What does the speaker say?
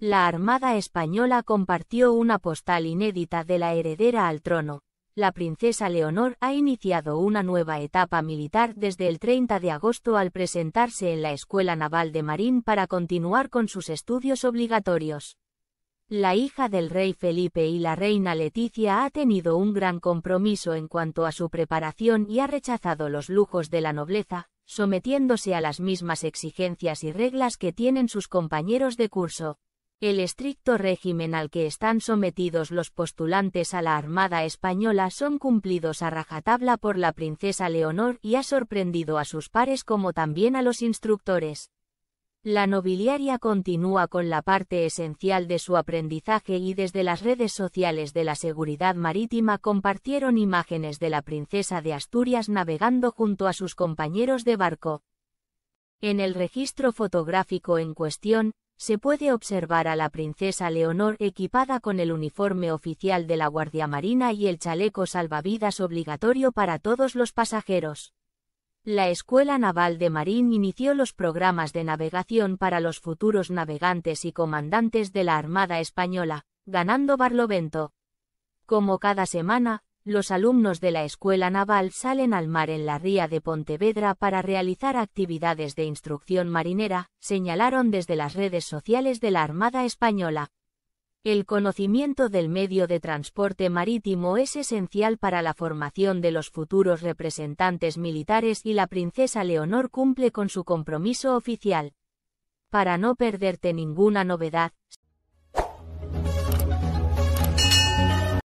La Armada Española compartió una postal inédita de la heredera al trono. La princesa Leonor ha iniciado una nueva etapa militar desde el 30 de agosto al presentarse en la Escuela Naval de Marín para continuar con sus estudios obligatorios. La hija del rey Felipe y la reina Leticia ha tenido un gran compromiso en cuanto a su preparación y ha rechazado los lujos de la nobleza, sometiéndose a las mismas exigencias y reglas que tienen sus compañeros de curso. El estricto régimen al que están sometidos los postulantes a la Armada Española son cumplidos a rajatabla por la princesa Leonor y ha sorprendido a sus pares como también a los instructores. La nobiliaria continúa con la parte esencial de su aprendizaje y desde las redes sociales de la seguridad marítima compartieron imágenes de la princesa de Asturias navegando junto a sus compañeros de barco. En el registro fotográfico en cuestión, se puede observar a la princesa Leonor equipada con el uniforme oficial de la Guardia Marina y el chaleco salvavidas obligatorio para todos los pasajeros. La Escuela Naval de Marín inició los programas de navegación para los futuros navegantes y comandantes de la Armada Española, ganando Barlovento. Como cada semana, los alumnos de la Escuela Naval salen al mar en la ría de Pontevedra para realizar actividades de instrucción marinera, señalaron desde las redes sociales de la Armada Española. El conocimiento del medio de transporte marítimo es esencial para la formación de los futuros representantes militares y la princesa Leonor cumple con su compromiso oficial. Para no perderte ninguna novedad,